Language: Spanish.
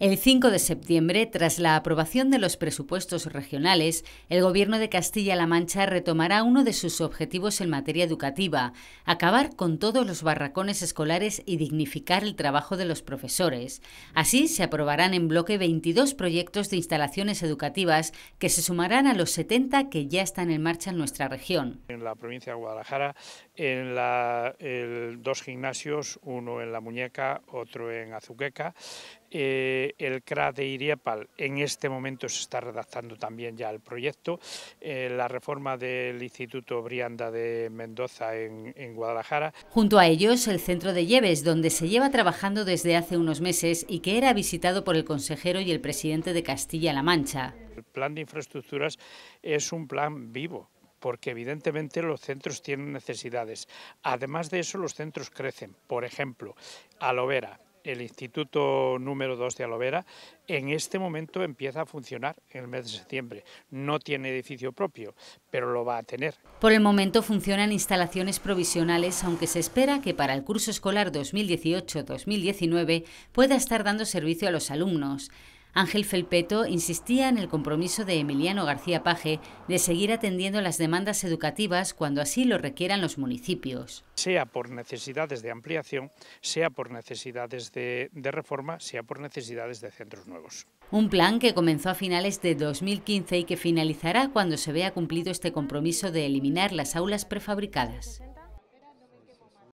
El 5 de septiembre, tras la aprobación de los presupuestos regionales, el Gobierno de Castilla-La Mancha retomará uno de sus objetivos en materia educativa, acabar con todos los barracones escolares y dignificar el trabajo de los profesores. Así, se aprobarán en bloque 22 proyectos de instalaciones educativas que se sumarán a los 70 que ya están en marcha en nuestra región. En la provincia de Guadalajara, en la, dos gimnasios, uno en La Muñeca, otro en Azuqueca, eh, el CRA de Iriapal en este momento se está redactando también ya el proyecto, eh, la reforma del Instituto Brianda de Mendoza en, Guadalajara. Junto a ellos, el centro de Lleves, donde se lleva trabajando desde hace unos meses y que era visitado por el consejero y el presidente de Castilla-La Mancha. El plan de infraestructuras es un plan vivo, porque evidentemente los centros tienen necesidades. Además de eso, los centros crecen. Por ejemplo, Alovera, el Instituto número 2 de Alovera, en este momento empieza a funcionar en el mes de septiembre. No tiene edificio propio, pero lo va a tener. Por el momento funcionan instalaciones provisionales, aunque se espera que para el curso escolar 2018-2019 pueda estar dando servicio a los alumnos. Ángel Felpeto insistía en el compromiso de Emiliano García Paje de seguir atendiendo las demandas educativas cuando así lo requieran los municipios. Sea por necesidades de ampliación, sea por necesidades de, de reforma, sea por necesidades de centros nuevos. Un plan que comenzó a finales de 2015 y que finalizará cuando se vea cumplido este compromiso de eliminar las aulas prefabricadas.